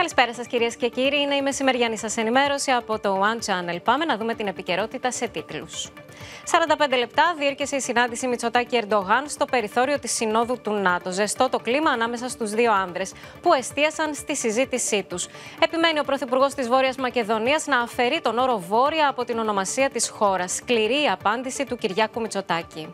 Καλησπέρα σας, κυρίες και κύριοι. Είναι η μεσημεριανή σας ενημέρωση από το One Channel. Πάμε να δούμε την επικαιρότητα σε τίτλους. 45 λεπτά διήρκεσε η συνάντηση Μητσοτάκη Ερντογάν στο περιθώριο της Συνόδου του ΝΑΤΟ. Ζεστό το κλίμα ανάμεσα στους δύο άνδρες, που εστίασαν στη συζήτησή τους. Επιμένει ο Πρωθυπουργός της Βόρειας Μακεδονίας να αφαιρεί τον όρο Βόρεια από την ονομασία της χώρας. Σκληρή η απάντηση του Κυριάκου Μητσοτάκη.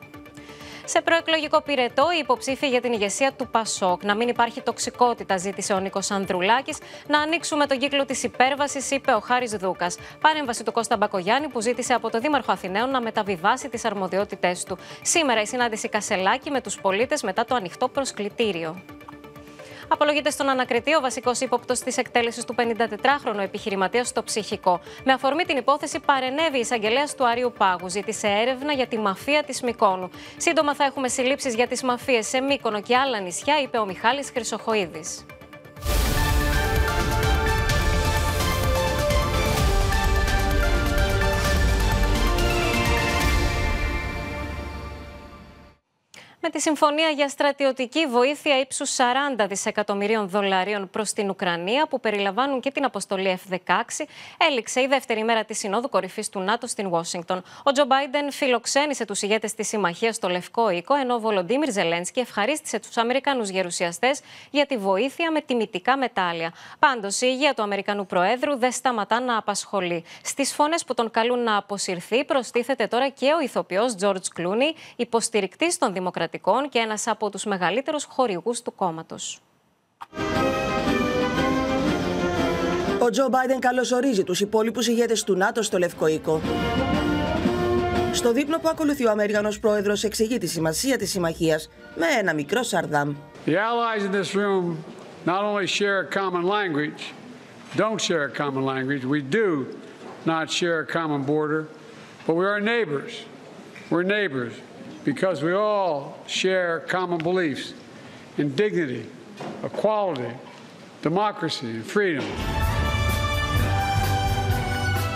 Σε προεκλογικό πυρετό, η υποψήφια για την ηγεσία του Πασόκ. Να μην υπάρχει τοξικότητα, ζήτησε ο Νίκος Ανδρουλάκης. Να ανοίξουμε τον κύκλο της υπέρβασης, είπε ο Χάρης Δούκας. Παρέμβαση του Κώστα Μπακογιάννη, που ζήτησε από το Δήμαρχο Αθηναίων να μεταβιβάσει τις αρμοδιότητές του. Σήμερα η συνάντηση Κασελάκη με τους πολίτες μετά το ανοιχτό προσκλητήριο απολογείται στον ανακριτή ο βασικός ύποπτος της εκτέλεσης του 54χρονου επιχειρηματίας στο ψυχικό. Με αφορμή την υπόθεση, παρενέβη η εισαγγελέας του Άριου Πάγου. Ζήτησε έρευνα για τη μαφία της Μικόνου. Σύντομα θα έχουμε συλλήψεις για τις μαφίες σε Μύκονο και άλλα νησιά, είπε ο Μιχάλης Χρυσοχοίδης. τη συμφωνία για στρατιωτική βοήθεια ύψους 40 δισεκατομμυρίων δολαρίων προς την Ουκρανία, που περιλαμβάνουν και την αποστολή F-16, έληξε η δεύτερη μέρα της Συνόδου Κορυφής του ΝΑΤΟ στην Ουάσιγκτον. Ο Τζο Μπάιντεν φιλοξένησε τους ηγέτες της Συμμαχίας στο Λευκό Οίκο, ενώ ο Βολοντίμιρ Ζελένσκι ευχαρίστησε τους Αμερικανούς γερουσιαστές για τη βοήθεια με τιμητικά μετάλλια. Πάντως, η υγεία του Αμερικανού Προέδρου δεν σταματά να απασχολεί. Στις φωνές που τον καλούν να αποσυρθεί, προστίθεται τώρα και ο ηθοποιός Τζορτζ Κλούνι, υποστηρικτής των Δημοκρατικών και ένας από τους μεγαλύτερους χορηγούς του κόμματος. Ο Τζο Μπάιντεν καλωσορίζει τους υπόλοιπους ηγέτες του ΝΑΤΟ στο Λευκό Οίκο. Στο δείπνο που ακολουθεί ο Αμερικανός πρόεδρος εξηγεί τη σημασία της συμμαχίας με ένα μικρό σαρδάμ. The allies in this room not only share a common language, don't share a common language, we do not share a common border, but we are neighbors. We're neighbors because we all share common beliefs in dignity, equality, democracy and freedom.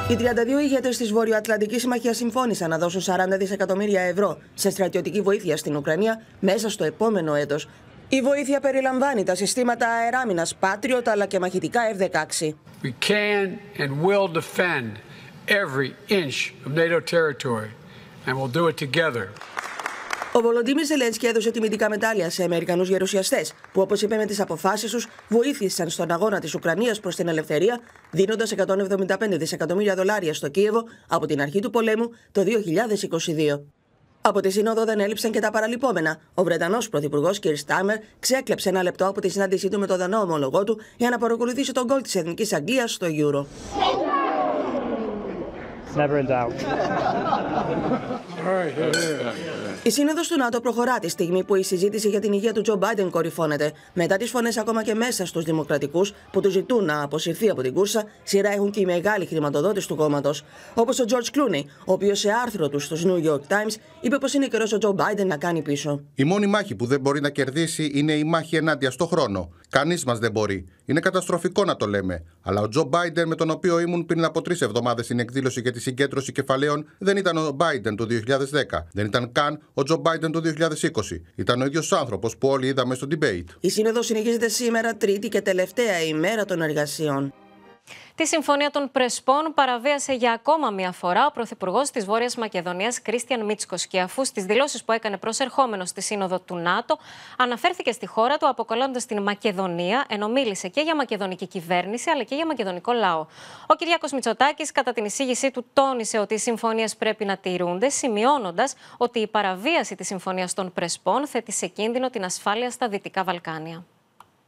Οι 32 ηγέτες της Βορειοατλαντικής Συμμαχίας συμφώνησαν να δώσουν 40 δισεκατομμύρια ευρώ σε στρατιωτική βοήθεια στην Ουκρανία μέσα στο επόμενο έτος. Η βοήθεια περιλαμβάνει τα συστήματα αεράμινας Patriot αλλά και μαχητικά F-16. We can and will defend every inch of NATO territory and we'll do it together. Ο Βολοντίμιρ Ζελένσκι έδωσε τιμητικά μετάλλια σε Αμερικανούς γερουσιαστές, που όπως είπε με τις αποφάσεις τους, βοήθησαν στον αγώνα της Ουκρανίας προς την ελευθερία, δίνοντας 175 δισεκατομμύρια δολάρια στο Κίεβο από την αρχή του πολέμου το 2022. Από τη Σύνοδο δεν έλειψαν και τα παραλυπόμενα. Ο Βρετανός Πρωθυπουργός κ. Στάμερ ξέκλεψε ένα λεπτό από τη συνάντησή του με τον Δανό ομολογό του για να παρακολουθήσει τον κόλ της Εθνικής Αγγλίας στο Euro. Η σύνοδος του ΝΑΤΟ προχωρά τη στιγμή που η συζήτηση για την υγεία του Τζο Μπάιντεν κορυφώνεται. Μετά τις φωνές ακόμα και μέσα στους Δημοκρατικούς που του ζητούν να αποσυρθεί από την κούρσα, σειρά έχουν και οι μεγάλοι χρηματοδότες του κόμματος. Όπως ο Τζορτ Κλούνι, ο οποίος σε άρθρο του στους New York Times είπε πως είναι καιρός ο Τζο Μπάιντεν να κάνει πίσω. Η μόνη μάχη που δεν μπορεί να κερδίσει είναι η μάχη ενάντια στο χρόνο. Κανείς μας δεν μπορεί. Είναι καταστροφικό να το λέμε. Αλλά ο Τζο Μπάιντεν με τον οποίο ήμουν πριν από τρεις εβδομάδες στην εκδήλωση για τη συγκέντρωση κεφαλαίων δεν ήταν ο Μπάιντεν του 2010. Δεν ήταν καν ο Τζο Μπάιντεν το 2020. Ήταν ο ίδιος άνθρωπος που όλοι είδαμε στο debate. Η σύνοδος συνεχίζεται σήμερα, τρίτη και τελευταία ημέρα των εργασιών. Τη Συμφωνία των Πρεσπών παραβίασε για ακόμα μία φορά ο Πρωθυπουργός της Βόρειας Μακεδονίας, Κρίστιαν Μίτσκο, και αφού στις δηλώσεις που έκανε προσερχόμενος στη Σύνοδο του ΝΑΤΟ, αναφέρθηκε στη χώρα του αποκαλώντας την Μακεδονία, ενώ μίλησε και για μακεδονική κυβέρνηση αλλά και για μακεδονικό λαό. Ο Κυριάκος Μητσοτάκης, κατά την εισήγησή του, τόνισε ότι οι συμφωνίες πρέπει να τηρούνται, σημειώνοντας ότι η παραβίαση της Συμφωνίας των Πρεσπών θέτει σε κίνδυνο την ασφάλεια στα Δυτικά Βαλκάνια.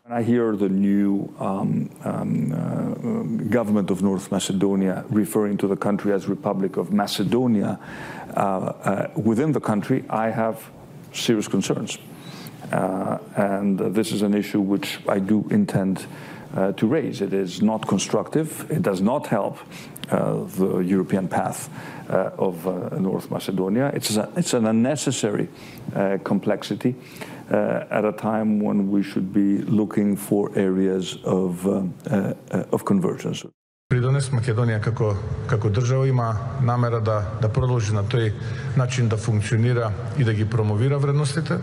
When I hear the new um, um, uh, uh, government of North Macedonia referring to the country as Republic of Macedonia, uh, uh, within the country I have serious concerns. Uh, and this is an issue which I do intend uh, to raise. It is not constructive. It does not help the European path of North Macedonia. It's, a, it's an unnecessary complexity. uh, at a time when we should be looking for areas of, uh, uh, of convergence. Придонес Македонија како како држава има намера да да продолжи на тој начин да функционира и да ги промовира вредностите.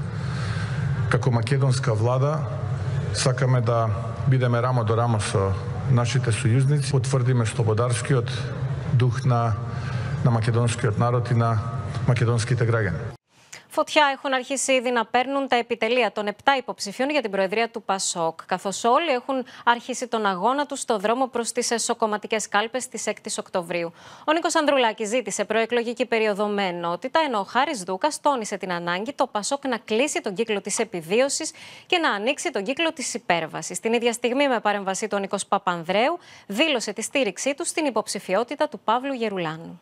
Како македонска влада сакаме да бидеме рамо до рамо со нашите сојузници, потврдиме слободарскиот дух на на македонскиот народ и на македонските граѓани. Φωτιά έχουν αρχίσει ήδη να παίρνουν τα επιτελεία των 7 υποψηφίων για την Προεδρία του ΠΑΣΟΚ, καθώς όλοι έχουν αρχίσει τον αγώνα τους στο δρόμο προς τις εσωκομματικές κάλπες της 6η Οκτωβρίου. Ο Νίκος Ανδρουλάκης ζήτησε προεκλογική περίοδο με ενότητα, ενώ ο Χάρης Δούκας τόνισε την ανάγκη το ΠΑΣΟΚ να κλείσει τον κύκλο της επιβίωσης και να ανοίξει τον κύκλο της υπέρβασης. Την ίδια στιγμή, με παρέμβασή του, Νίκος Παπανδρέου δήλωσε τη στήριξή του στην υποψηφιότητα του Παύλου Γερουλάνου.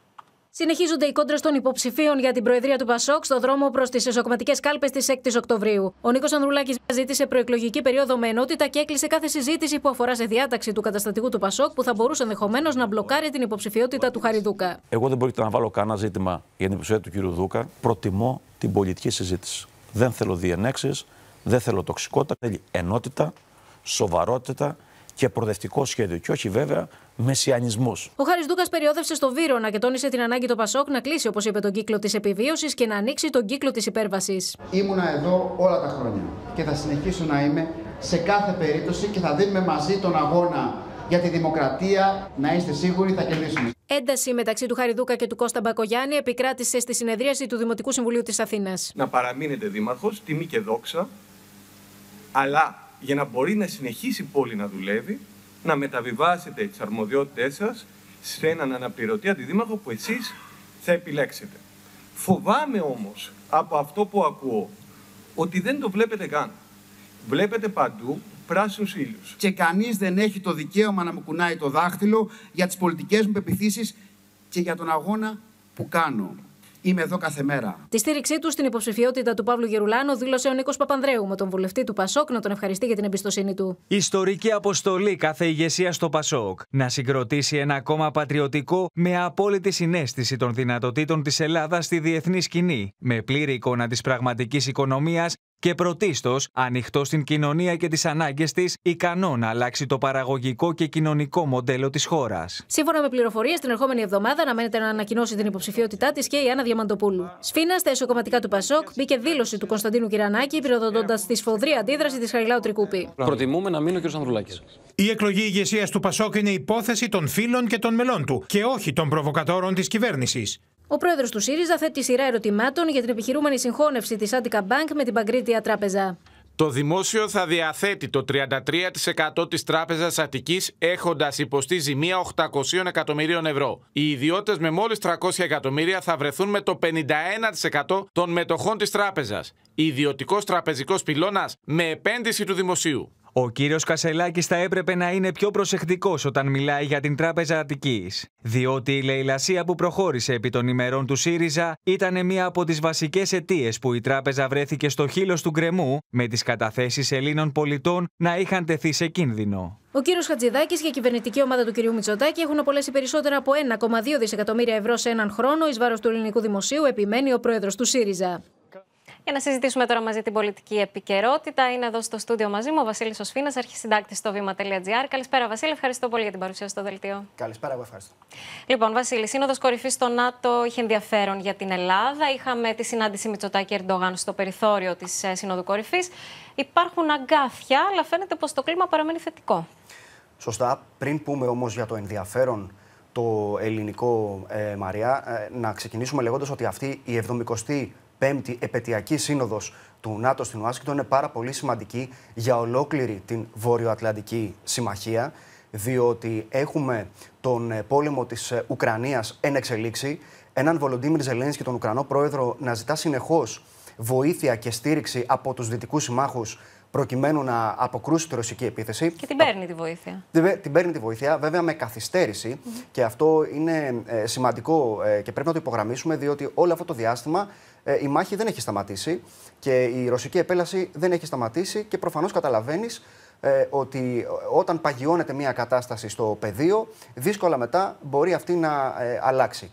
Συνεχίζονται οι κόντρες των υποψηφίων για την Προεδρία του Πασόκ στο δρόμο προς τις εσωκομματικές κάλπες της 6η Οκτωβρίου. Ο Νίκος Ανδρουλάκης ζήτησε προεκλογική περίοδο με ενότητα και έκλεισε κάθε συζήτηση που αφορά σε διάταξη του καταστατικού του Πασόκ που θα μπορούσε ενδεχομένως να μπλοκάρει την υποψηφιότητα του Χαριδούκα. Εγώ δεν πρόκειται να βάλω κανένα ζήτημα για την υποψηφιότητα του κ. Δούκα. Προτιμώ την πολιτική συζήτηση. Δεν θέλω διενέξεις, δεν θέλω τοξικότητα. Θέλει ενότητα, σοβαρότητα και προοδευτικό σχέδιο. Και όχι βέβαια μεσιανισμός. Ο Χάρης Δούκα περιόδευσε στο Βύρονα και τόνισε την ανάγκη το Πασόκ να κλείσει, όπως είπε, τον κύκλο της επιβίωσης και να ανοίξει τον κύκλο της υπέρβασης. Ήμουνα εδώ όλα τα χρόνια και θα συνεχίσω να είμαι σε κάθε περίπτωση και θα δίνουμε μαζί τον αγώνα για τη δημοκρατία. Να είστε σίγουροι, θα κερδίσουμε. Ένταση μεταξύ του Χαριδούκα και του Κώστα Μπακογιάννη επικράτησε στη συνεδρίαση του Δημοτικού Συμβουλίου της Αθήνας. Να παραμείνετε δήμαρχος, τιμή και δόξα, αλλά για να μπορεί να συνεχίσει η πόλη να δουλεύει, να μεταβιβάσετε τις αρμοδιότητές σας σε έναν αναπληρωτή αντιδήμαρχο που εσείς θα επιλέξετε. Φοβάμαι όμως από αυτό που ακούω ότι δεν το βλέπετε καν. Βλέπετε παντού πράσινους ήλιους. Και κανείς δεν έχει το δικαίωμα να μου κουνάει το δάχτυλο για τις πολιτικές μου πεπιθήσεις και για τον αγώνα που κάνω. Είμαι εδώ κάθε μέρα. Τη στήριξή του στην υποψηφιότητα του Παύλου Γερουλάνου δήλωσε ο Νίκος Παπανδρέου με τον βουλευτή του Πασόκ να τον ευχαριστεί για την εμπιστοσύνη του. Ιστορική αποστολή κάθε ηγεσία στο Πασόκ. Να συγκροτήσει ένα κόμμα πατριωτικό με απόλυτη συνέστηση των δυνατοτήτων της Ελλάδας στη διεθνή σκηνή. Με πλήρη εικόνα της πραγματικής οικονομίας και πρωτίστως ανοιχτό στην κοινωνία και τις ανάγκες της, ικανό να αλλάξει το παραγωγικό και κοινωνικό μοντέλο της χώρας. Σύμφωνα με πληροφορίες, την ερχόμενη εβδομάδα αναμένεται να ανακοινώσει την υποψηφιότητά της και η Άννα Διαμαντοπούλου. Σφίνα στα εσωκομματικά του Πασόκ μπήκε δήλωση του Κωνσταντίνου Κυρανάκη, πυροδοτώντας τη σφοδρή αντίδραση της Χαριλάου Τρικούπη. Προτιμούμε να μείνει ο κ. Ανδρουλάκης. Η εκλογή ηγεσίας του Πασόκ είναι υπόθεση των φίλων και των μελών του και όχι των προβοκατόρων της κυβέρνησης. Ο πρόεδρος του ΣΥΡΙΖΑ θέτει σειρά ερωτημάτων για την επιχειρούμενη συγχώνευση της Άντικα Bank με την Παγκρίτια Τράπεζα. Το δημόσιο θα διαθέτει το 33% της Τράπεζας Αττικής έχοντας υποστεί ζημία 800 εκατομμυρίων ευρώ. Οι ιδιώτες με μόλις 300 εκατομμύρια θα βρεθούν με το 51% των μετοχών της τράπεζας. Ιδιωτικός τραπεζικός πυλώνας με επένδυση του δημοσίου. Ο κύριος Κασελάκης θα έπρεπε να είναι πιο προσεκτικός όταν μιλάει για την Τράπεζα Αττικής, διότι η λαιλασία που προχώρησε επί των ημερών του ΣΥΡΙΖΑ ήταν μία από τις βασικές αιτίες που η τράπεζα βρέθηκε στο χείλος του γκρεμού, με τις καταθέσεις Ελλήνων πολιτών να είχαν τεθεί σε κίνδυνο. Ο κύριος Χατζηδάκης και η κυβερνητική ομάδα του κυρίου Μητσοτάκη έχουν απολέσει περισσότερα από 1,2 δισεκατομμύρια ευρώ σε έναν χρόνο εις βάρος του ελληνικού δημοσίου, επιμένει ο πρόεδρος του ΣΥΡΙΖΑ. Για να συζητήσουμε τώρα μαζί την πολιτική επικαιρότητα, είναι εδώ στο στούντιο μαζί μου ο Βασίλης Οσφίνα, αρχισυντάκτης στο βήμα.gr. Καλησπέρα, Βασίλη. Ευχαριστώ πολύ για την παρουσία στο δελτίο. Καλησπέρα, εγώ ευχαριστώ. Λοιπόν, Βασίλη, Σύνοδος Κορυφής στο ΝΑΤΟ είχε ενδιαφέρον για την Ελλάδα. Είχαμε τη συνάντηση Μητσοτάκη Ερντογάν στο περιθώριο της ε, Σύνοδου Κορυφής. Υπάρχουν αγκάθια, αλλά φαίνεται πως το κλίμα παραμένει θετικό. Σωστά. Πριν πούμε όμως για το ενδιαφέρον το ελληνικό ε, Μαριά, ε, να ξεκινήσουμε λέγοντας ότι αυτή η 70η πέμπτη επαιτειακή σύνοδος του ΝΑΤΟ στην Ουάσιγκτον είναι πάρα πολύ σημαντική για ολόκληρη την Βορειοατλαντική Συμμαχία, διότι έχουμε τον ε, πόλεμο της ε, Ουκρανίας εν εξελίξη, έναν Βολοντίμιρ και τον Ουκρανό πρόεδρο, να ζητά συνεχώς βοήθεια και στήριξη από τους δυτικούς συμμάχους προκειμένου να αποκρούσει τη ρωσική επίθεση. Και την παίρνει τη βοήθεια. Την παίρνει τη βοήθεια, βέβαια με καθυστέρηση. Και αυτό είναι ε, σημαντικό και πρέπει να το υπογραμμίσουμε, διότι όλο αυτό το διάστημα ε, η μάχη δεν έχει σταματήσει και η ρωσική επέλαση δεν έχει σταματήσει και προφανώς καταλαβαίνεις ε, ότι όταν παγιώνεται μια κατάσταση στο πεδίο, δύσκολα μετά μπορεί αυτή να ε, αλλάξει.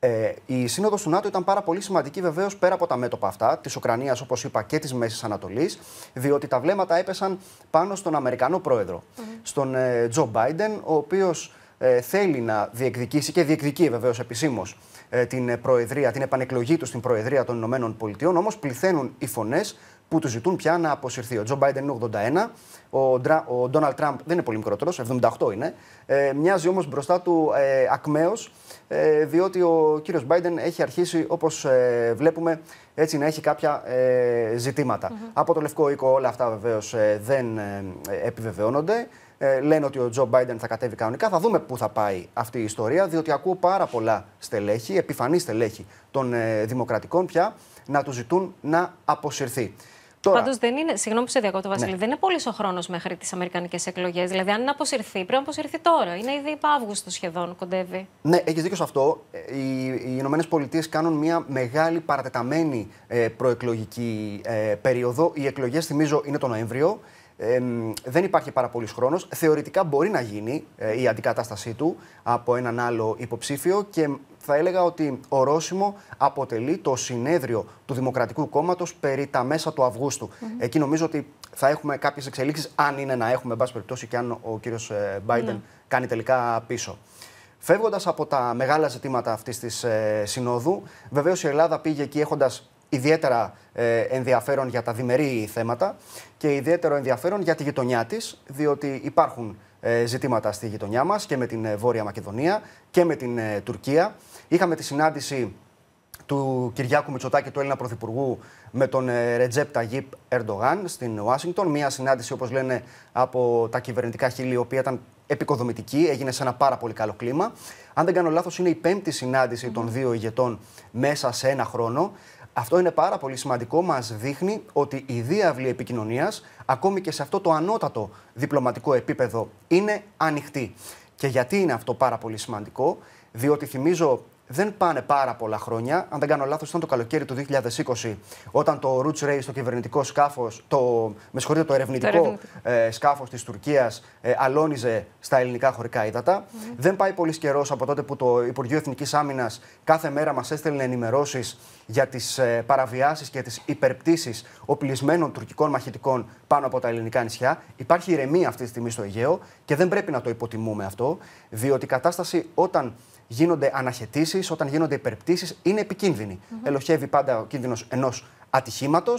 Ε, η σύνοδος του ΝΑΤΟ ήταν πάρα πολύ σημαντική βεβαίως πέρα από τα μέτωπα αυτά, της Ουκρανίας όπως είπα και της Μέσης Ανατολής, διότι τα βλέμματα έπεσαν πάνω στον Αμερικανό πρόεδρο, στον ε, Τζο Μπάιντεν, ο οποίος θέλει να διεκδικήσει και διεκδικεί βεβαίως επισήμως ε, την ε, προεδρία, την επανεκλογή τους στην Προεδρία των Ηνωμένων Πολιτειών. Όμως πληθαίνουν οι φωνές που τους ζητούν πια να αποσυρθεί. Ο Τζο Μπάιντεν είναι 81, ο, ο Ντόναλτ Τραμπ δεν είναι πολύ μικρότερος, 78 είναι. Ε, μοιάζει όμως μπροστά του ε, διότι ο κύριος Μπάιντεν έχει αρχίσει, όπως βλέπουμε, έτσι να έχει κάποια ζητήματα. Από το λευκό οίκο όλα αυτά βεβαίως δεν επιβεβαιώνονται ε, λένε ότι ο Τζο Μπάιντεν θα κατέβει κανονικά. Θα δούμε πού θα πάει αυτή η ιστορία, διότι ακούω πάρα πολλά στελέχη, επιφανή στελέχη των ε, Δημοκρατικών πια, να τους ζητούν να αποσυρθεί. Τώρα... Πάντως δεν είναι, συγγνώμη που σε διακόπτω, Βασίλη, ναι. δεν είναι πολύ ο χρόνος μέχρι τις Αμερικανικές εκλογές. Δηλαδή, αν είναι αποσυρθεί, πρέπει να αποσυρθεί τώρα. Είναι ήδη από Αύγουστο σχεδόν, κοντεύει. Ναι, έχεις δίκιο σε αυτό. Ε, οι, οι Ηνωμένες Πολιτείες κάνουν μια μεγάλη παρατεταμένη ε, προεκλογική ε, περίοδο. Οι εκλογές, θυμίζω, είναι το Νοέμβριο. Ε, δεν υπάρχει πάρα πολύς χρόνος. Θεωρητικά μπορεί να γίνει ε, η αντικατάστασή του από έναν άλλο υποψήφιο και θα έλεγα ότι ορόσημο αποτελεί το συνέδριο του Δημοκρατικού Κόμματος περί τα μέσα του Αυγούστου. Εκεί νομίζω ότι θα έχουμε κάποιες εξελίξεις, αν είναι να έχουμε, εν πάση περιπτώσει, και αν ο κύριος ε, Biden ναι. κάνει τελικά πίσω. Φεύγοντας από τα μεγάλα ζητήματα αυτής της ε, συνόδου, βεβαίως η Ελλάδα πήγε εκεί έχοντας ιδιαίτερα ε, ενδιαφέρον για τα διμερεί θέματα και ιδιαίτερο ενδιαφέρον για τη γειτονιά της, διότι υπάρχουν ε, ζητήματα στη γειτονιά μας και με την ε, Βόρεια Μακεδονία και με την Τουρκία. Είχαμε τη συνάντηση του Κυριάκου Μητσοτάκη, του Έλληνα Πρωθυπουργού, με τον Ρετζέπ Ταγίπ Ερντογάν στην Ουάσιγκτον. Μία συνάντηση, όπως λένε, από τα κυβερνητικά χείλη, η οποία ήταν επικοδομητική, έγινε σε ένα πάρα πολύ καλό κλίμα. Αν δεν κάνω λάθος, είναι η πέμπτη συνάντηση των δύο ηγετών μέσα σε ένα χρόνο. Αυτό είναι πάρα πολύ σημαντικό. Μας δείχνει ότι η διάβλη επικοινωνίας, ακόμη και σε αυτό το ανώτατο διπλωματικό επίπεδο, είναι ανοιχτή. Και γιατί είναι αυτό πάρα πολύ σημαντικό, διότι θυμίζω δεν πάνε πάρα πολλά χρόνια. Αν δεν κάνω λάθος, ήταν το καλοκαίρι του 2020, όταν το Roots Race, το κυβερνητικό σκάφος, το, με συγχωρείτε, το ερευνητικό, ε, σκάφος της Τουρκίας ε, αλώνιζε στα ελληνικά χωρικά ύδατα. Δεν πάει πολύς καιρός από τότε που το Υπουργείο Εθνικής Άμυνας κάθε μέρα μας έστελνε ενημερώσεις για τις ε, παραβιάσεις και τις υπερπτήσεις οπλισμένων τουρκικών μαχητικών πάνω από τα ελληνικά νησιά. Υπάρχει ηρεμία αυτή τη στιγμή στο Αιγαίο και δεν πρέπει να το υποτιμούμε αυτό, διότι η κατάσταση όταν γίνονται αναχαιτήσεις, όταν γίνονται υπερπτήσεις, είναι επικίνδυνοι. Mm Ελοχεύει πάντα ο κίνδυνος ενός ατυχήματος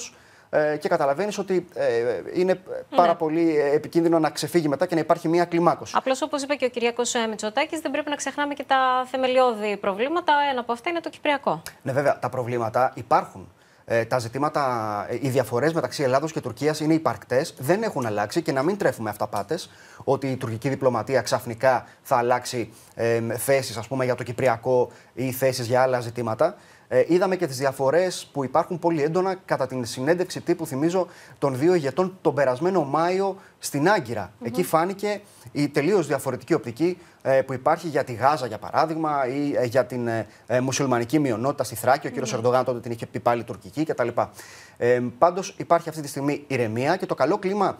ε, και καταλαβαίνεις ότι ε, είναι ναι. πάρα πολύ ε, επικίνδυνο να ξεφύγει μετά και να υπάρχει μια κλιμάκωση. Απλώς όπως είπε και ο Κυριακός Μητσοτάκης, δεν πρέπει να ξεχνάμε και τα θεμελιώδη προβλήματα. Ένα από αυτά είναι το Κυπριακό. Ναι, βέβαια, τα προβλήματα υπάρχουν ε, τα ζητήματα, ε, οι διαφορές μεταξύ Ελλάδος και Τουρκίας είναι υπαρκτές, δεν έχουν αλλάξει και να μην τρέφουμε αυταπάτες ότι η τουρκική διπλωματία ξαφνικά θα αλλάξει ε, θέσει, πούμε, για το Κυπριακό ή θέσεις για άλλα ζητήματα. Ε, είδαμε και τις διαφορές που υπάρχουν πολύ έντονα κατά την συνέντευξη τύπου, θυμίζω, των δύο ηγετών τον περασμένο Μάιο στην Άγκυρα. Εκεί φάνηκε η τελείως διαφορετική οπτική ε, που υπάρχει για τη Γάζα, για παράδειγμα, ή ε, για την ε, μουσουλμανική μειονότητα στη Θράκη. Ο κύριος ναι. Ερντογάν τότε την είχε πει πάλι τουρκική κτλ. Ε, Πάντως υπάρχει αυτή τη στιγμή ηρεμία και το καλό κλίμα.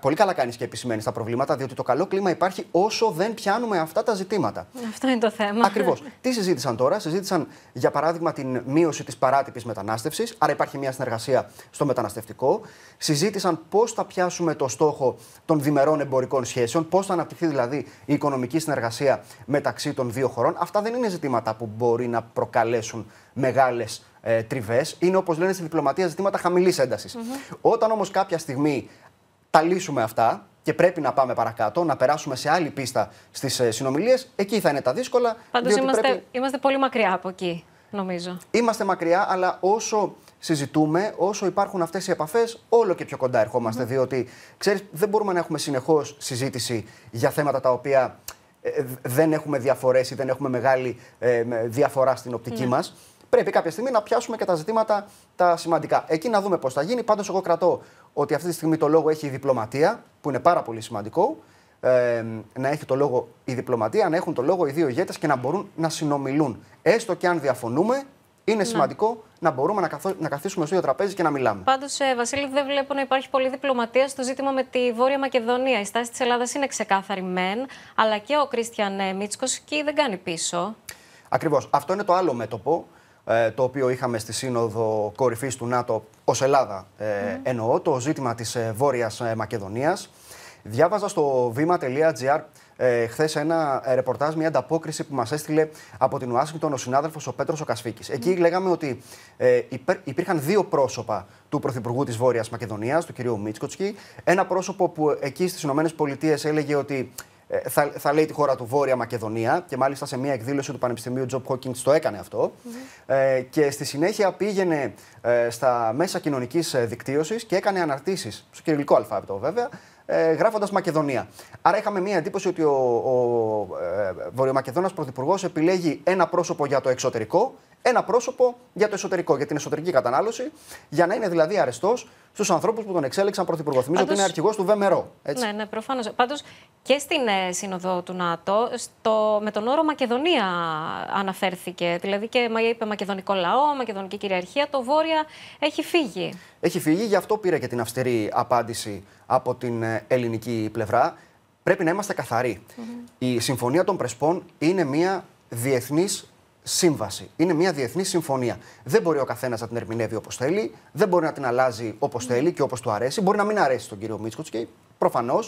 πολύ καλά κάνεις και επισημαίνεις τα προβλήματα, διότι το καλό κλίμα υπάρχει όσο δεν πιάνουμε αυτά τα ζητήματα. Αυτό είναι το θέμα. Ακριβώς. Τι συζήτησαν τώρα, συζήτησαν για παράδειγμα την μείωση της παράτυπης μετανάστευσης, άρα υπάρχει μια συνεργασία στο μεταναστευτικό. Συζήτησαν πώς θα πιάσουμε το στόχο των διμερών εμπορικών σχέσεων, πώς θα αναπτυχθεί δηλαδή η οικονομική συνεργασία μεταξύ των δύο χωρών. Αυτά δεν είναι ζητήματα που μπορεί να προκαλέσουν μεγάλες ε, τριβές. Είναι, όπως λένε στη διπλωματία, ζητήματα χαμηλής Όταν όμως κάποια στιγμή τα λύσουμε αυτά και πρέπει να πάμε παρακάτω, να περάσουμε σε άλλη πίστα στις ε, συνομιλίες, εκεί θα είναι τα δύσκολα. Πάντως είμαστε πολύ μακριά από εκεί, νομίζω. Είμαστε μακριά, αλλά όσο συζητούμε, όσο υπάρχουν αυτές οι επαφές, όλο και πιο κοντά ερχόμαστε. Ναι. Διότι ξέρεις, δεν μπορούμε να έχουμε συνεχώς συζήτηση για θέματα τα οποία ε, δεν έχουμε διαφορές ή δεν έχουμε μεγάλη ε, διαφορά στην οπτική mm. Ναι. μας. Πρέπει κάποια στιγμή να πιάσουμε και τα ζητήματα τα σημαντικά. Εκεί να δούμε πώς θα γίνει. Πάντως, εγώ κρατώ ότι αυτή τη στιγμή το λόγο έχει η διπλωματία, που είναι πάρα πολύ σημαντικό. Ε, να έχει το λόγο η διπλωματία, να έχουν το λόγο οι δύο ηγέτες και να μπορούν να συνομιλούν. Έστω και αν διαφωνούμε, είναι ναι. σημαντικό να μπορούμε να, καθο... να καθίσουμε στο ίδιο τραπέζι και να μιλάμε. Πάντως, ε, Βασίλη, δεν βλέπω να υπάρχει πολλή διπλωματία στο ζήτημα με τη Βόρεια Μακεδονία. Η στάση της Ελλάδας είναι ξεκάθαρη μεν, αλλά και ο Κρίστιαν ε, Μίτσκος εκεί δεν κάνει πίσω. Ακριβώς. Αυτό είναι το άλλο μέτωπο ε, το οποίο είχαμε στη Σύνοδο Κορυφής του ΝΑΤΟ ως Ελλάδα. Ε, Εννοώ το ζήτημα της ε, Βόρειας Μακεδονίας. Διάβαζα στο βήμα.gr ε, χθες ένα ε, ρεπορτάζ, μια ανταπόκριση που μας έστειλε από την Ουάσιγκτον ο συνάδελφος ο Πέτρος Κασφίκη. Εκεί λέγαμε ότι ε, υπήρχαν δύο πρόσωπα του Πρωθυπουργού της Βόρειας Μακεδονίας, του κ. Μίτσκοτσκι. Ένα πρόσωπο που εκεί στις ΗΠΑ έλεγε ότι ε, θα, θα λέει τη χώρα του Βόρεια Μακεδονία και μάλιστα σε μια εκδήλωση του Πανεπιστημίου Τζοπ Χόκκινγκ το έκανε Ε, και στη συνέχεια πήγαινε ε, στα μέσα κοινωνικής δικτύωσης και έκανε αναρτήσεις, στο κυριλικό αλφάβητο βέβαια, ε, γράφοντας Μακεδονία. Άρα είχαμε μία εντύπωση ότι ο, ο ε, Βορειομακεδόνας Πρωθυπουργός επιλέγει ένα πρόσωπο για το εξωτερικό, ένα πρόσωπο για το εσωτερικό, για την εσωτερική κατανάλωση, για να είναι δηλαδή αρεστός στους ανθρώπους που τον εξέλεξαν Πρωθυπουργό. Θυμίζω ότι είναι αρχηγός του ΒΜΡΟ. Έτσι. Ναι, ναι, προφανώς. Πάντως και στην ε, Σύνοδο του ΝΑΤΟ, στο, με τον όρο Μακεδονία αναφέρθηκε. Δηλαδή και είπε Μακεδονικό λαό, Μακεδονική κυριαρχία. Το Βόρεια έχει φύγει. Έχει φύγει, γι' αυτό πήρε και την αυστηρή απάντηση από την ε, ελληνική πλευρά, πρέπει να είμαστε καθαροί. Η Συμφωνία των Πρεσπών είναι μια διεθνής σύμβαση. Είναι μια διεθνής συμφωνία. Δεν μπορεί ο καθένας να την ερμηνεύει όπως θέλει, δεν μπορεί να την αλλάζει όπως θέλει και όπως του αρέσει. Μπορεί να μην αρέσει τον κύριο Μίτσκοτ και προφανώ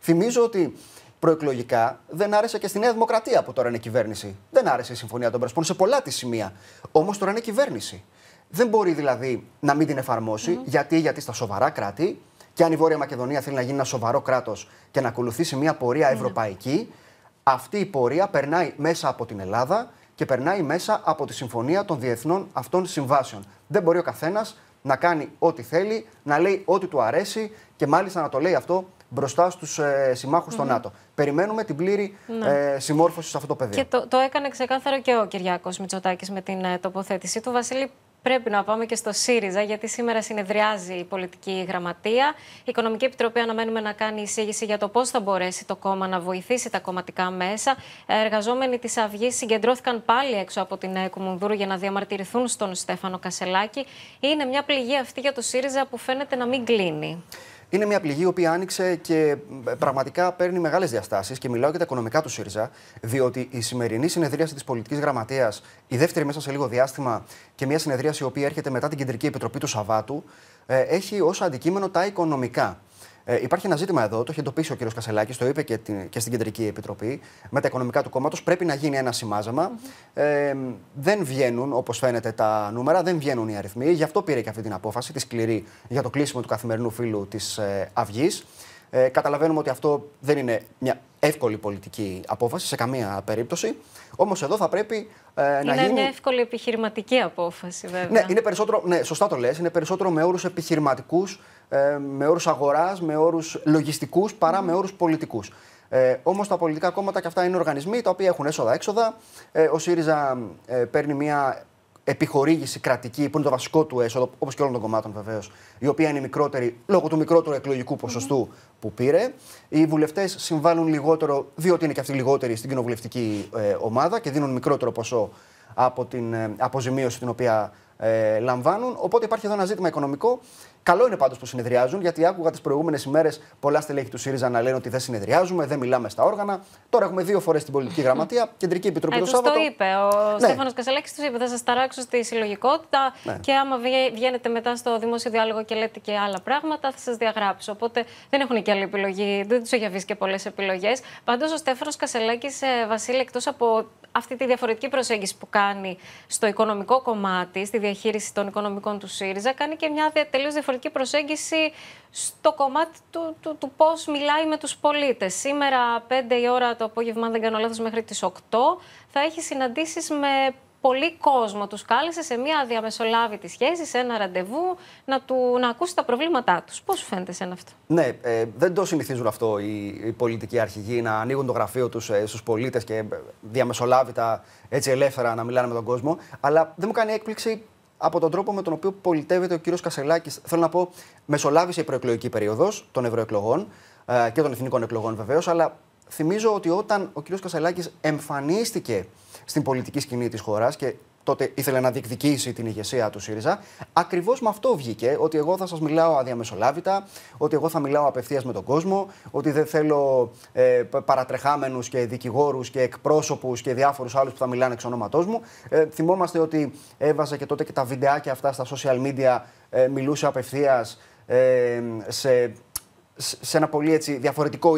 θυμίζω ότι προεκλογικά δεν άρεσε και στη Νέα Δημοκρατία που τώρα είναι κυβέρνηση. Δεν άρεσε η Συμφωνία των Πρεσπών σε πολλά της σημεία. Όμως τώρα είναι κυβέρνηση. Δεν μπορεί δηλαδή να μην την εφαρμόσει. Mm -hmm. Γιατί, γιατί στα σοβαρά κράτη και αν η Βόρεια Μακεδονία θέλει να γίνει ένα σοβαρό κράτος και να ακολουθήσει μια πορεία ναι. ευρωπαϊκή, αυτή η πορεία περνάει μέσα από την Ελλάδα και περνάει μέσα από τη συμφωνία των διεθνών αυτών συμβάσεων. Δεν μπορεί ο καθένας να κάνει ό,τι θέλει, να λέει ό,τι του αρέσει και μάλιστα να το λέει αυτό μπροστά στους ε, συμμάχους στο ΝΑΤΟ. Περιμένουμε την πλήρη ναι. ε, συμμόρφωση σε αυτό το πεδίο. Και το, το έκανε ξεκάθαρο και ο Κυριάκος Μητσοτάκης με την ε, τοποθέτησή του. Βασίλη, πρέπει να πάμε και στο ΣΥΡΙΖΑ, γιατί σήμερα συνεδριάζει η πολιτική γραμματεία. Η Οικονομική Επιτροπή αναμένουμε να κάνει εισήγηση για το πώς θα μπορέσει το κόμμα να βοηθήσει τα κομματικά μέσα. Ε, εργαζόμενοι της Αυγής συγκεντρώθηκαν πάλι έξω από την Κουμουνδούρου για να διαμαρτυρηθούν στον Στέφανο Κασελάκη. Είναι μια πληγή αυτή για το ΣΥΡΙΖΑ που φαίνεται να μην κλείνει. Είναι μια πληγή η οποία άνοιξε και πραγματικά παίρνει μεγάλες διαστάσεις και μιλάω για τα οικονομικά του ΣΥΡΙΖΑ, διότι η σημερινή συνεδρίαση της πολιτικής γραμματεία, η δεύτερη μέσα σε λίγο διάστημα και μια συνεδρίαση η οποία έρχεται μετά την Κεντρική Επιτροπή του Σαββάτου, ε, έχει ως αντικείμενο τα οικονομικά. Ε, υπάρχει ένα ζήτημα εδώ, το έχει εντοπίσει ο κ. Κασελάκης, το είπε και, και στην Κεντρική Επιτροπή. Με τα οικονομικά του κόμματος πρέπει να γίνει ένα σημάζαμα. Ε, δεν βγαίνουν, όπως φαίνεται, τα νούμερα, δεν βγαίνουν οι αριθμοί. Γι' αυτό πήρε και αυτή την απόφαση, τη σκληρή, για το κλείσιμο του καθημερινού φίλου της ε, Αυγής. Ε, καταλαβαίνουμε ότι αυτό δεν είναι μια εύκολη πολιτική απόφαση σε καμία περίπτωση. Όμως εδώ θα πρέπει ε, να είναι γίνει. Είναι μια εύκολη επιχειρηματική απόφαση, βέβαια. Ναι, είναι περισσότερο, ναι σωστά το λες. Είναι περισσότερο με όρους επιχειρηματικούς, ε, με όρους αγοράς, με όρους λογιστικούς παρά με όρους πολιτικούς. Ε, Όμως τα πολιτικά κόμματα και αυτά είναι οργανισμοί τα οποία έχουν έσοδα-έξοδα. Ε, ο ΣΥΡΙΖΑ ε, παίρνει μια επιχορήγηση κρατική, που είναι το βασικό του έσοδο, όπως και όλων των κομμάτων βεβαίως, η οποία είναι μικρότερη λόγω του μικρότερου εκλογικού που πήρε. Οι βουλευτές συμβάλλουν λιγότερο, διότι είναι και αυτοί λιγότεροι στην κοινοβουλευτική ε, ομάδα και δίνουν μικρότερο ποσό από την ε, αποζημίωση την οποία ε, λαμβάνουν. Οπότε υπάρχει εδώ ένα ζήτημα οικονομικό. Καλό είναι πάντως που συνεδριάζουν, γιατί άκουγα τις προηγούμενες ημέρες πολλά στελέχη του ΣΥΡΙΖΑ να λένε ότι δεν συνεδριάζουμε, δεν μιλάμε στα όργανα. Τώρα έχουμε δύο φορές την πολιτική γραμματεία, κεντρική επιτροπή ε, το Σάββατο. Το είπε ο ναι. Στέφανος Κασελάκης, τους είπε: Θα σας ταράξω στη συλλογικότητα ναι. και άμα βγαίνετε μετά στο δημόσιο διάλογο και λέτε και άλλα πράγματα, θα σας διαγράψω. Οπότε δεν έχουν και άλλη επιλογή, δεν τους έχει αφήσει και πολλές επιλογές. Πάντως ο Στέφανος Κασελάκης, ε, Βασίλη, εκτός από αυτή τη διαφορετική προσέγγιση που κάνει στο οικονομικό κομμάτι, στη διαχείριση των οικονομικών του ΣΥΡΙΖΑ, κάνει και μια τελείως διαφορετική και προσέγγιση στο κομμάτι του, του, του πώς μιλάει με τους πολίτες. Σήμερα 5 η ώρα το απόγευμα, αν δεν κάνω λάθος, μέχρι τις 8 θα έχει συναντήσεις με πολύ κόσμο. Τους κάλεσε σε μια διαμεσολάβητη σχέση, σε ένα ραντεβού, να, του, να ακούσει τα προβλήματά τους. Πώς σου φαίνεται σε αυτό. Ναι, ε, δεν το συνηθίζουν αυτό οι, οι πολιτικοί αρχηγοί, να ανοίγουν το γραφείο τους ε, στους πολίτες και ε, διαμεσολάβητα έτσι ελεύθερα να μιλάνε με τον κόσμο. Αλλά δεν μου κάνει έκπληξη από τον τρόπο με τον οποίο πολιτεύεται ο κύριος Κασελάκης. Θέλω να πω, μεσολάβησε η προεκλογική περίοδος των ευρωεκλογών ε, και των εθνικών εκλογών βεβαίως, αλλά θυμίζω ότι όταν ο κύριος Κασελάκης εμφανίστηκε στην πολιτική σκηνή της χώρας και τότε ήθελε να διεκδικήσει την ηγεσία του ΣΥΡΙΖΑ. Ακριβώς με αυτό βγήκε, ότι εγώ θα σας μιλάω αδιαμεσολάβητα, ότι εγώ θα μιλάω απευθείας με τον κόσμο, ότι δεν θέλω ε, παρατρεχάμενους και δικηγόρους και εκπρόσωπους και διάφορους άλλους που θα μιλάνε εξ ονόματός μου. Ε, θυμόμαστε ότι έβαζα και τότε και τα βιντεάκια αυτά στα social media, ε, μιλούσε απευθείας ε, σε σε ένα έτσι διαφορετικό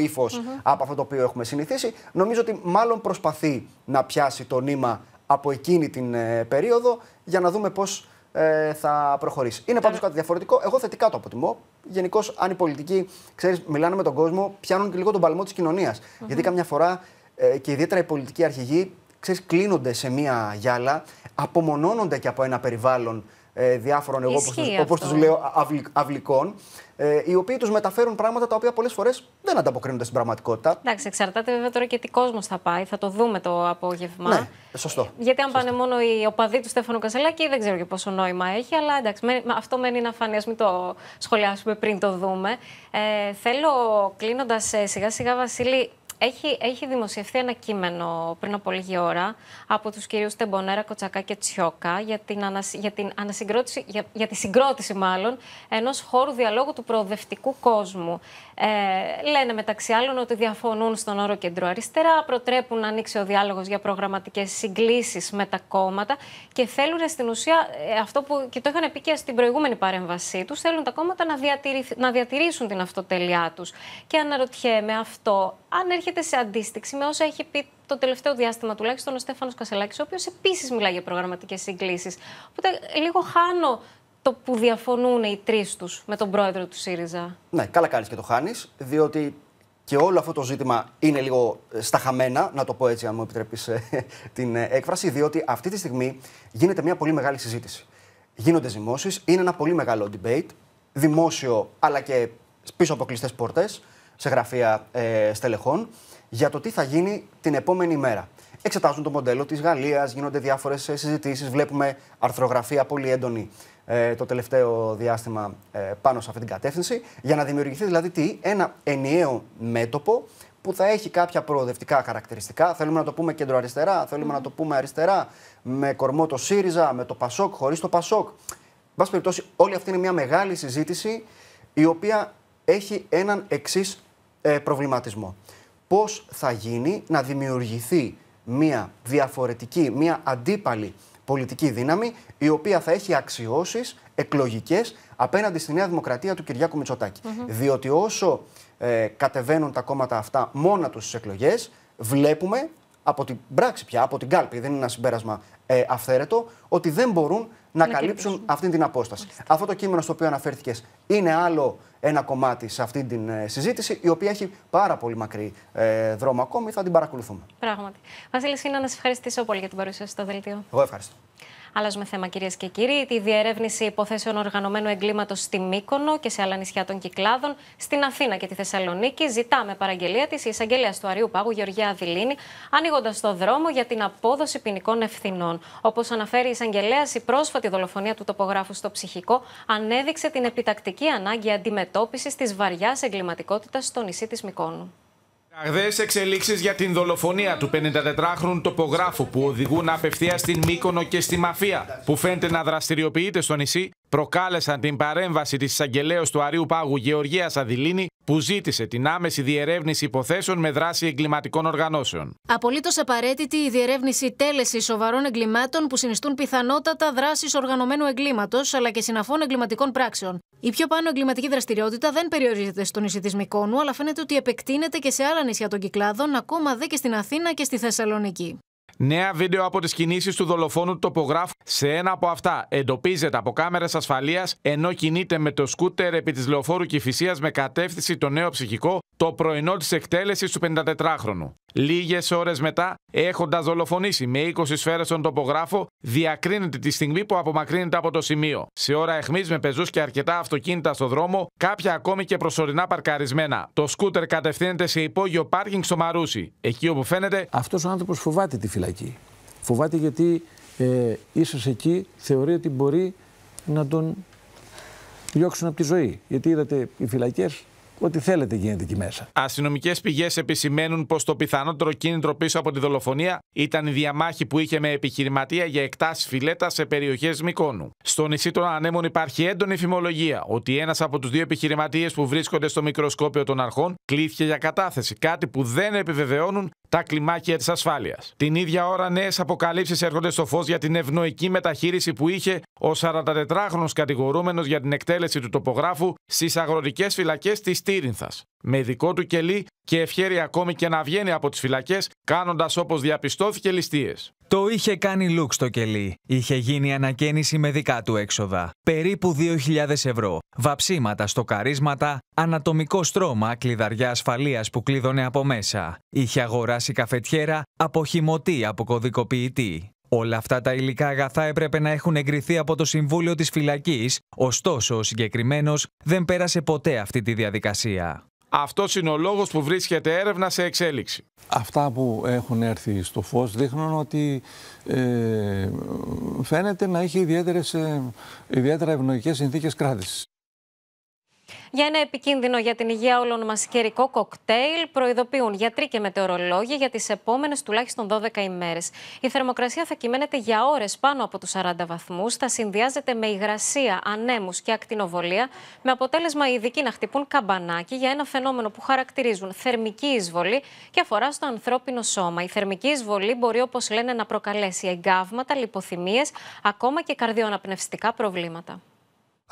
από αυτό το οποίο έχουμε συνηθίσει. Νομίζω ότι μάλλον προσπαθεί να πιάσει το νήμα από εκείνη την ε, περίοδο για να δούμε πώς ε, θα προχωρήσει. Είναι πάντως κάτι διαφορετικό. Εγώ θετικά το αποτιμώ. Γενικώς, αν οι πολιτικοί ξέρεις, μιλάνε με τον κόσμο, πιάνουν και λίγο τον παλμό της κοινωνια Γιατί καμιά φορά ε, και ιδιαίτερα οι πολιτικοί αρχηγοί ξέρεις, κλείνονται σε μία γυάλα, απομονώνονται και από ένα περιβάλλον ε, διάφορων, εγώ όπως τους λέω, αυλικών, ε, οι οποίοι τους μεταφέρουν πράγματα τα οποία πολλές φορές δεν ανταποκρίνονται στην πραγματικότητα. Εντάξει, εξαρτάται βέβαια τώρα και τι κόσμος θα πάει. Θα το δούμε το απόγευμα. Ναι, σωστό. Ε, γιατί αν πάνε μόνο οι οπαδοί του Στέφανο Κασελάκη, δεν ξέρω και πόσο νόημα έχει, αλλά εντάξει, αυτό μένει να φανεί. ας μην το σχολιάσουμε πριν το δούμε. Ε, θέλω κλείνοντας ε, σιγά-σιγά, Βασίλη, έχει, έχει δημοσιευθεί ένα κείμενο πριν από λίγη ώρα από τους κυρίους Τεμπονέρα, Κοτσακά και Τσιόκα για την, για την ανασυγκρότηση, για, τη συγκρότηση μάλλον, ενός χώρου διαλόγου του προοδευτικού κόσμου. Ε, λένε μεταξύ άλλων ότι διαφωνούν στον όρο κέντρο αριστερά, προτρέπουν να ανοίξει ο διάλογος για προγραμματικές συγκλήσεις με τα κόμματα και θέλουν στην ουσία ε, αυτό που και το είχαν πει και στην προηγούμενη παρέμβασή τους, θέλουν τα κόμματα να, διατηρη, να διατηρήσουν την αυτοτελειά τους. Και αναρωτιέμαι αυτό, αν έρχεται έρχεται σε αντίστοιξη με όσα έχει πει το τελευταίο διάστημα τουλάχιστον ο Στέφανος Κασελάκης, ο οποίος επίσης μιλάει για προγραμματικές συγκλήσεις, Οπότε λίγο χάνω το που διαφωνούν οι τρεις τους με τον πρόεδρο του ΣΥΡΙΖΑ. Ναι, καλά κάνεις και το χάνεις, διότι και όλο αυτό το ζήτημα είναι λίγο ε, στα χαμένα, να το πω έτσι, αν μου επιτρέπεις ε, την ε, έκφραση, διότι αυτή τη στιγμή γίνεται μια πολύ μεγάλη συζήτηση. Γίνονται δημόσει, είναι ένα πολύ μεγάλο debate, δημόσιο αλλά και πίσω από κλειστές πόρτες σε γραφεία ε, στελεχών για το τι θα γίνει την επόμενη μέρα. Εξετάζουν το μοντέλο της Γαλλίας, γίνονται διάφορες συζητήσεις. Βλέπουμε αρθρογραφία πολύ έντονη ε, το τελευταίο διάστημα ε, πάνω σε αυτή την κατεύθυνση. Για να δημιουργηθεί δηλαδή τι, ένα ενιαίο μέτωπο που θα έχει κάποια προοδευτικά χαρακτηριστικά. Θέλουμε να το πουμε κεντροαριστερά, θέλουμε να το πούμε αριστερά, με κορμό το ΣΥΡΙΖΑ, με το ΠΑΣΟΚ, χωρίς το ΠΑΣΟΚ. Εν πάση περιπτώσει, όλη αυτή είναι μια μεγάλη συζήτηση η οποία έχει έναν εξής ε, προβληματισμό. Πώς θα γίνει να δημιουργηθεί μία διαφορετική, μία αντίπαλη πολιτική δύναμη, η οποία θα έχει αξιώσεις εκλογικές απέναντι στη Νέα Δημοκρατία του Κυριάκου Διότι όσο ε, κατεβαίνουν τα κόμματα αυτά μόνα τους στις εκλογές, βλέπουμε από την πράξη πια, από την κάλπη, δεν είναι ένα συμπέρασμα ε, αυθαίρετο, ότι δεν μπορούν να, καλύψουν αυτή την απόσταση. Αυτό το κείμενο στο οποίο αναφέρθηκες είναι άλλο ένα κομμάτι σε αυτή την ε, συζήτηση, η οποία έχει πάρα πολύ μακρύ ε, δρόμο ακόμη. Θα την παρακολουθούμε. Πράγματι. Βασίλης να σα ευχαριστήσω πολύ για την παρουσία στο δελτίο. Εγώ ευχαριστώ. Αλλάζουμε θέμα, κυρίες και κύριοι. Τη διερεύνηση υποθέσεων οργανωμένου εγκλήματος στη Μύκονο και σε άλλα νησιά των Κυκλάδων, στην Αθήνα και τη Θεσσαλονίκη, ζητάμε με παραγγελία της εισαγγελέας του Αριού Πάγου Γεωργία Αδηλίνη, ανοίγοντας το δρόμο για την απόδοση ποινικών ευθυνών. Όπως αναφέρει η εισαγγελέας, η πρόσφατη δολοφονία του τοπογράφου στο ψυχικό ανέδειξε την επιτακτική ανάγκη αντιμετώπισης της βαριάς εγκληματικότητας στο νησί της Μικόνου. Καρδές εξελίξεις για την δολοφονία του 54χρονου τοπογράφου που οδηγούν απευθεία στην Μύκονο και στη Μαφία, που φαίνεται να δραστηριοποιείται στο νησί προκάλεσαν την παρέμβαση της εισαγγελέα του Αρίου Πάγου Γεωργίας Αδηλίνη, που ζήτησε την άμεση διερεύνηση υποθέσεων με δράση εγκληματικών οργανώσεων. Απολύτως απαραίτητη η διερεύνηση τέλεση σοβαρών εγκλημάτων που συνιστούν πιθανότατα δράσεις οργανωμένου εγκλήματος, αλλά και συναφών εγκληματικών πράξεων. Η πιο πάνω εγκληματική δραστηριότητα δεν περιορίζεται στο νησί τη αλλά φαίνεται ότι επεκτείνεται και σε άλλα νησιά των Κυκλάδων, ακόμα δε και στην Αθήνα και στη Θεσσαλονίκη. Νέα βίντεο από τις κινήσεις του δολοφόνου του τοπογράφου. Σε ένα από αυτά εντοπίζεται από κάμερες ασφαλείας ενώ κινείται με το σκούτερ επί της λεωφόρου Κυφυσία με κατεύθυνση το νέο ψυχικό το πρωινό της εκτέλεσης του 54χρονου. Λίγες ώρες μετά, έχοντας δολοφονήσει με 20 σφαίρες τον τοπογράφο, διακρίνεται τη στιγμή που απομακρύνεται από το σημείο. Σε ώρα αιχμής με πεζούς και αρκετά αυτοκίνητα στο δρόμο, κάποια ακόμη και προσωρινά παρκαρισμένα. Το σκούτερ κατευθύνεται σε υπόγειο πάρκινγκ στο Μαρούσι. Εκεί όπου φαίνεται. Αυτός ο άνθρωπος φοβάται τη φυλακή. Φοβάται γιατί ε, ίσως εκεί θεωρεί ότι μπορεί να τον διώξουν από τη ζωή. Γιατί είδατε, οι φυλακές Ό,τι θέλετε γίνεται εκεί μέσα. Αστυνομικές πηγές επισημαίνουν πως το πιθανότερο κίνητρο πίσω από τη δολοφονία ήταν η διαμάχη που είχε με επιχειρηματία για εκτάσεις φιλέτα σε περιοχές Μικόνου. Στο νησί των Ανέμων υπάρχει έντονη φημολογία ότι ένας από τους δύο επιχειρηματίες που βρίσκονται στο μικροσκόπιο των αρχών κλήθηκε για κατάθεση, κάτι που δεν επιβεβαιώνουν τα κλιμάκια της ασφάλειας. Την ίδια ώρα, νέες αποκαλύψεις έρχονται στο φως για την ευνοϊκή μεταχείριση που είχε ο 44χρονο κατηγορούμενος για την εκτέλεση του τοπογράφου στις αγροτικές φυλακές της Τύρινθας. Με δικό του κελί και ευχαίρεια ακόμη και να βγαίνει από τις φυλακές, κάνοντας όπως διαπιστώθηκε ληστείες. Το είχε κάνει λουκ στο κελί. Είχε γίνει ανακαίνιση με δικά του έξοδα. Περίπου 2.000 ευρώ. Βαψίματα, στοκαρίσματα, ανατομικό στρώμα, κλειδαριά ασφαλείας που κλείδωνε από μέσα. Είχε αγοράσει καφετιέρα από χυμωτή από κωδικοποιητή. Όλα αυτά τα υλικά αγαθά έπρεπε να έχουν εγκριθεί από το Συμβούλιο της Φυλακής, ωστόσο ο συγκεκριμένος δεν πέρασε ποτέ αυτή τη διαδικασία. Αυτός είναι ο λόγος που βρίσκεται έρευνα σε εξέλιξη. Αυτά που έχουν έρθει στο φως δείχνουν ότι ε, φαίνεται να έχει ιδιαίτερες, ε, ιδιαίτερα ευνοϊκές συνθήκες κράτησης. Για ένα επικίνδυνο για την υγεία όλων μας καιρικό κοκτέιλ, προειδοποιούν γιατροί και μετεωρολόγοι για τις επόμενες τουλάχιστον 12 ημέρες. Η θερμοκρασία θα κυμαίνεται για ώρες πάνω από τους 40 βαθμούς, θα συνδυάζεται με υγρασία, ανέμους και ακτινοβολία, με αποτέλεσμα οι ειδικοί να χτυπούν καμπανάκι για ένα φαινόμενο που χαρακτηρίζουν θερμική εισβολή και αφορά στο ανθρώπινο σώμα. Η θερμική εισβολή μπορεί, όπως λένε, να προκαλέσει εγκάβματα, λιποθυμίες, ακόμα και καρδιοναπνευστικά προβλήματα.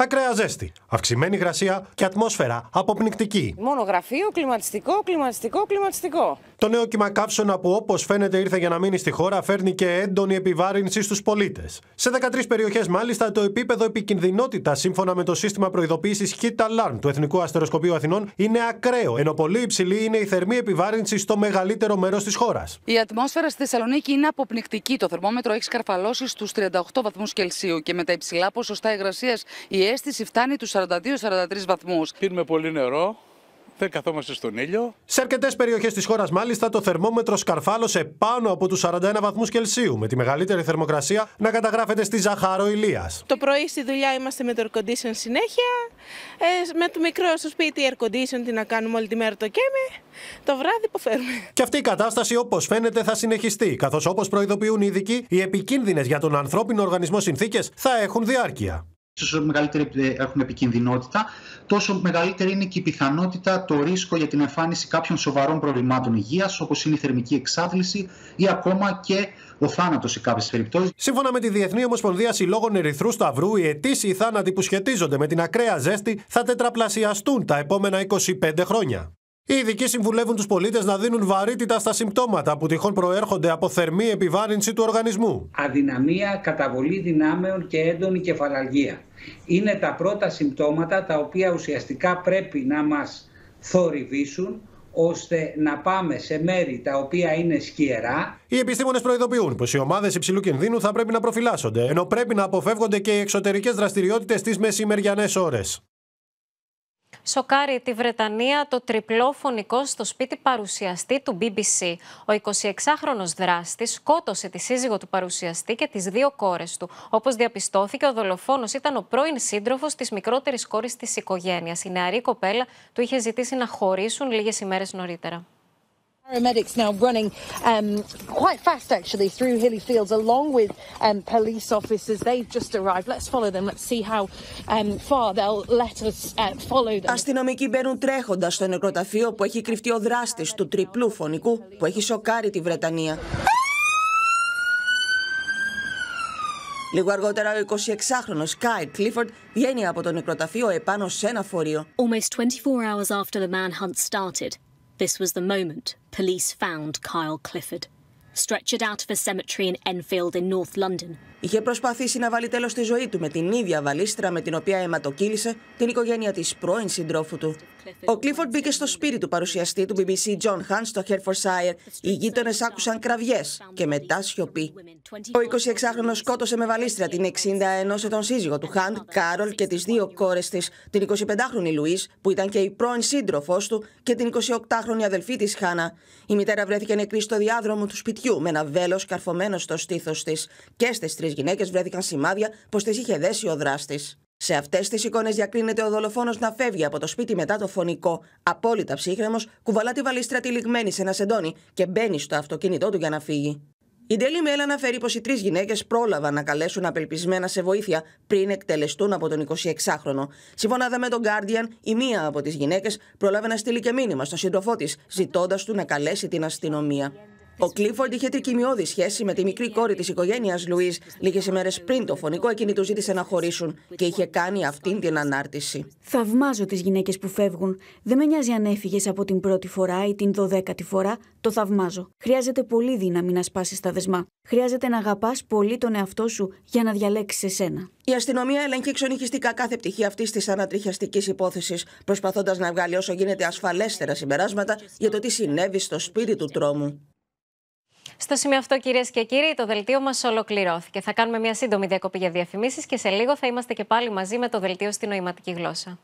Ακραία ζέστη, αυξημένη υγρασία και ατμόσφαιρα αποπνικτική. Μόνο γραφείο, κλιματιστικό, κλιματιστικό, κλιματιστικό. Το νέο κύμα καύσωνα που όπως φαίνεται ήρθε για να μείνει στη χώρα φέρνει και έντονη επιβάρυνση στους πολίτες. Σε 13 περιοχές, μάλιστα, το επίπεδο επικινδυνότητας σύμφωνα με το σύστημα προειδοποίησης Heat Alarm του Εθνικού Αστεροσκοπείου Αθηνών είναι ακραίο, ενώ πολύ υψηλή είναι η θερμή επιβάρυνση στο μεγαλύτερο μέρος της χώρας. Η ατμόσφαιρα στη Θεσσαλονίκη είναι αποπνικτική. Το θερμόμετρο έχει σκαρφαλώσει στους 38 βαθμούς Κελσίου και με τα υψηλά ποσοστά υγρασίας η αίσθηση φτάνει τους 42-43 βαθμούς. Πίνουμε πολύ νερό, δεν καθόμαστε στον ήλιο. Σε αρκετές περιοχές της χώρας, μάλιστα, το θερμόμετρο σκαρφάλωσε πάνω από τους 41 βαθμούς Κελσίου, με τη μεγαλύτερη θερμοκρασία να καταγράφεται στη Ζαχάρο Ηλίας. Το πρωί στη δουλειά είμαστε με το air condition συνέχεια. Ε, με το μικρό στο σπίτι air condition, τι να κάνουμε όλη τη μέρα το καίμε. Το βράδυ που φέρουμε. Και αυτή η κατάσταση, όπως φαίνεται, θα συνεχιστεί. Καθώς, όπως προειδοποιούν οι ειδικοί, οι επικίνδυνες για τον ανθρώπινο οργανισμό συνθήκες θα έχουν διάρκεια όσο μεγαλύτερη ε, έχουν επικινδυνότητα, τόσο μεγαλύτερη είναι και η πιθανότητα, το ρίσκο για την εμφάνιση κάποιων σοβαρών προβλημάτων υγείας, όπως είναι η θερμική εξάντληση ή ακόμα και ο θάνατος σε κάποιες περιπτώσεις. Σύμφωνα με τη Διεθνή Ομοσπονδία Συλλόγων Ερυθρού Σταυρού, οι αιτήσιοι θάνατοι που σχετίζονται με την ακραία ζέστη θα τετραπλασιαστούν τα επόμενα 25 χρόνια. Οι ειδικοί συμβουλεύουν τους πολίτες να δίνουν βαρύτητα στα συμπτώματα που τυχόν προέρχονται από θερμή επιβάρυνση του οργανισμού. Αδυναμία, καταβολή δυνάμεων και έντονη κεφαλαλγία. Είναι τα πρώτα συμπτώματα τα οποία ουσιαστικά πρέπει να μας θορυβήσουν ώστε να πάμε σε μέρη τα οποία είναι σκιερά. Οι επιστήμονες προειδοποιούν πως οι ομάδες υψηλού κινδύνου θα πρέπει να προφυλάσσονται, ενώ πρέπει να αποφεύγονται και οι εξωτερικές δραστηριότητες στις μεσημεριανές ώρες σοκάρει τη Βρετανία το τριπλό φωνικό στο σπίτι παρουσιαστή του BBC. Ο 26χρονος δράστης σκότωσε τη σύζυγο του παρουσιαστή και τις δύο κόρες του. Όπως διαπιστώθηκε, ο δολοφόνος ήταν ο πρώην σύντροφος της μικρότερης κόρης της οικογένειας. Η νεαρή κοπέλα του είχε ζητήσει να χωρίσουν λίγες ημέρες νωρίτερα. Paramedics now running um, quite fast actually through hilly fields along with um, police officers. They've just arrived. Let's follow them. Let's see how um, far they'll let us uh, follow them. Αστυνομικοί μπαίνουν τρέχοντας στο νεκροταφείο που έχει κρυφτεί ο δράστης του τριπλού φωνικού που έχει σοκάρει τη Βρετανία. Λίγο αργότερα, ο 26χρονο Κάιλ Clifford βγαίνει από το νεκροταφείο επάνω σε ένα φορείο. Almost 24 hours after the manhunt started, this was the moment police found Kyle Clifford. stretched out of a cemetery in Enfield in North London. Είχε προσπαθήσει να βάλει τέλος στη ζωή του με την ίδια βαλίστρα με την οποία αιματοκύλησε την οικογένεια της πρώην συντρόφου του. Ο Κλίφορντ μπήκε στο σπίτι του παρουσιαστή του BBC John Hunt στο Hertfordshire. Οι γείτονες άκουσαν κραυγές και μετά σιωπή. Ο 26χρονο σκότωσε με βαλίστρα την 61 ετών σύζυγο του Hunt, Κάρολ και τις δύο κόρες της, την 25χρονη Λουίς, που ήταν και η πρώην σύντροφός του, και την 28χρονη αδελφή της Χάνα. Η μητέρα βρέθηκε νεκρή στο διάδρομο του σπιτιού σπιτιού με ένα βέλος καρφωμένο στο στήθος της και στις τρεις γυναίκες βρέθηκαν σημάδια πως τις είχε δέσει ο δράστης. Σε αυτές τις εικόνες διακρίνεται ο δολοφόνος να φεύγει από το σπίτι μετά το φωνικό. Απόλυτα ψύχρεμος, κουβαλά τη βαλίστρα τυλιγμένη σε ένα σεντόνι και μπαίνει στο αυτοκίνητό του για να φύγει. Η Ντέλη Μέλα αναφέρει πως οι τρεις γυναίκες πρόλαβαν να καλέσουν απελπισμένα σε βοήθεια πριν εκτελεστούν από τον 26χρονο. Σύμφωνα με τον Guardian, η μία από τις γυναίκες πρόλαβε να στείλει και μήνυμα στον σύντροφό της, ζητώντας του να καλέσει την αστυνομία. Ο Κλίφορντ είχε τρικυμιώδη σχέση με τη μικρή κόρη της οικογένειας Λουί λίγε ημέρες πριν το φωνικό εκείνη του ζήτησε να χωρίσουν και είχε κάνει αυτήν την ανάρτηση. Θαυμάζω τις γυναίκες που φεύγουν. Δεν με νοιάζει αν έφυγες από την πρώτη φορά ή την δωδέκατη φορά. Το θαυμάζω. Χρειάζεται πολύ δύναμη να σπάσεις τα δεσμά. Χρειάζεται να αγαπάς πολύ τον εαυτό σου για να διαλέξεις εσένα. Η αστυνομία έλεγχεί ξονυχιστικά κάθε πτυχή αυτής της ανατριχιαστικής υπόθεσης, προσπαθώντας να βγάλει όσο γίνεται ασφαλέστερα συμπεράσματα για το τι συνέβη στο σπίτι του τρόμου. Στο σημείο αυτό, κυρίες και κύριοι, το δελτίο μας ολοκληρώθηκε. Θα κάνουμε μια σύντομη διακοπή για διαφημίσεις και σε λίγο θα είμαστε και πάλι μαζί με το δελτίο στην νοηματική γλώσσα.